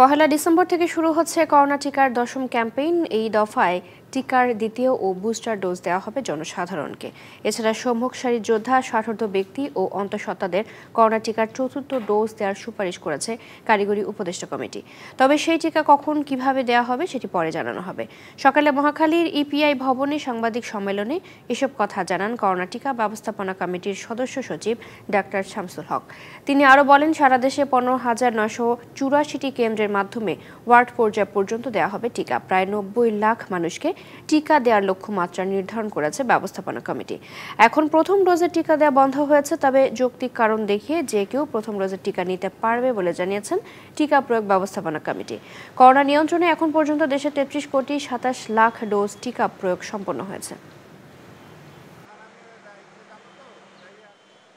পহেলা December থেকে শুরু হচ্ছে করোনা টিকার দশম ক্যাম্পেইন এই দফায় টিকার দ্বিতীয় ও বুস্টার ডোজ দেওয়া হবে জনসাধারণকে এছাড়া সম্মুখ সারির যোদ্ধা ষাটোর্ধ ব্যক্তি ও অন্তঃসত্ত্বাদের করোনা টিকার চতুর্থ ডোজ দেওয়ার সুপারিশ করেছে কারিগরি উপদেষ্টা কমিটি তবে সেই টিকা কখন কিভাবে দেওয়া হবে সেটি পরে জানানো হবে সকালে মহাখালীর ইপিআই ভবনে সাংবাদিক সম্মেলনে এসব কথা জানান করোনা টিকা ব্যবস্থাপনা কমিটির সদস্য সচিব ডাক্তার শামসুল হক তিনি আরও বলেন সারা দেশে পনেরো হাজার নশো চুরাশিটি কেন্দ্রের মাধ্যমে ওয়ার্ড পর্যায় পর্যন্ত দেওয়া হবে টিকা প্রায় নব্বই লাখ মানুষকে টিকা দেওয়ার লক্ষ্যমাত্রা নির্ধারণ করেছে ব্যবস্থাপনা কমিটি এখন প্রথম ডোজের টিকা দেওয়া বন্ধ হয়েছে তবে যৌক্তিক কারণ দেখিয়ে যে কেউ প্রথম ডোজের টিকা নিতে পারবে বলে জানিয়েছেন টিকা প্রয়োগ ব্যবস্থাপনা কমিটি করোনা নিয়ন্ত্রণে এখন পর্যন্ত দেশে তেত্রিশ কোটি সাতাশ লাখ ডোজ টিকা প্রয়োগ সম্পন্ন হয়েছে